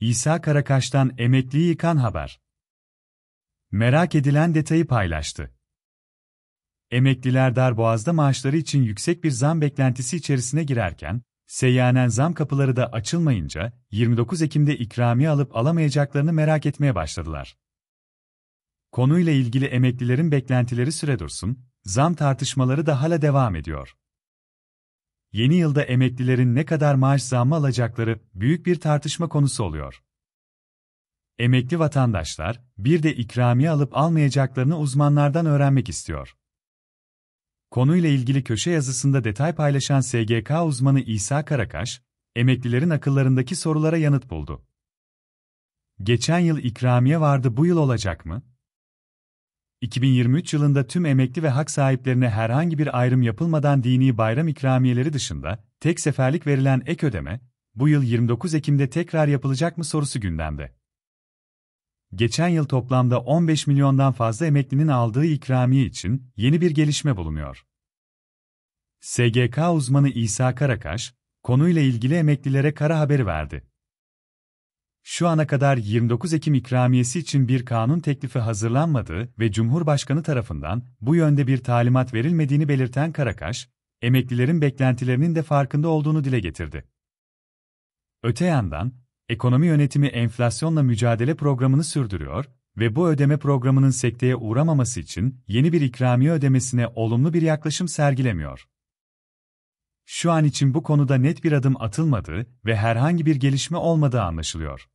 İsa Karakaş'tan emekliyi yıkan haber. Merak edilen detayı paylaştı. Emekliler darboğazda maaşları için yüksek bir zam beklentisi içerisine girerken, seyyanen zam kapıları da açılmayınca 29 Ekim'de ikrami alıp alamayacaklarını merak etmeye başladılar. Konuyla ilgili emeklilerin beklentileri süre dursun, zam tartışmaları da hala devam ediyor yeni yılda emeklilerin ne kadar maaş zammı alacakları büyük bir tartışma konusu oluyor. Emekli vatandaşlar bir de ikramiye alıp almayacaklarını uzmanlardan öğrenmek istiyor. Konuyla ilgili köşe yazısında detay paylaşan SGK uzmanı İsa Karakaş, emeklilerin akıllarındaki sorulara yanıt buldu. Geçen yıl ikramiye vardı bu yıl olacak mı? 2023 yılında tüm emekli ve hak sahiplerine herhangi bir ayrım yapılmadan dini bayram ikramiyeleri dışında tek seferlik verilen ek ödeme, bu yıl 29 Ekim'de tekrar yapılacak mı sorusu gündemde. Geçen yıl toplamda 15 milyondan fazla emeklinin aldığı ikramiye için yeni bir gelişme bulunuyor. SGK uzmanı İsa Karakaş, konuyla ilgili emeklilere kara haberi verdi şu ana kadar 29 Ekim ikramiyesi için bir kanun teklifi hazırlanmadığı ve Cumhurbaşkanı tarafından bu yönde bir talimat verilmediğini belirten Karakaş, emeklilerin beklentilerinin de farkında olduğunu dile getirdi. Öte yandan, ekonomi yönetimi enflasyonla mücadele programını sürdürüyor ve bu ödeme programının sekteye uğramaması için yeni bir ikramiye ödemesine olumlu bir yaklaşım sergilemiyor şu an için bu konuda net bir adım atılmadığı ve herhangi bir gelişme olmadığı anlaşılıyor.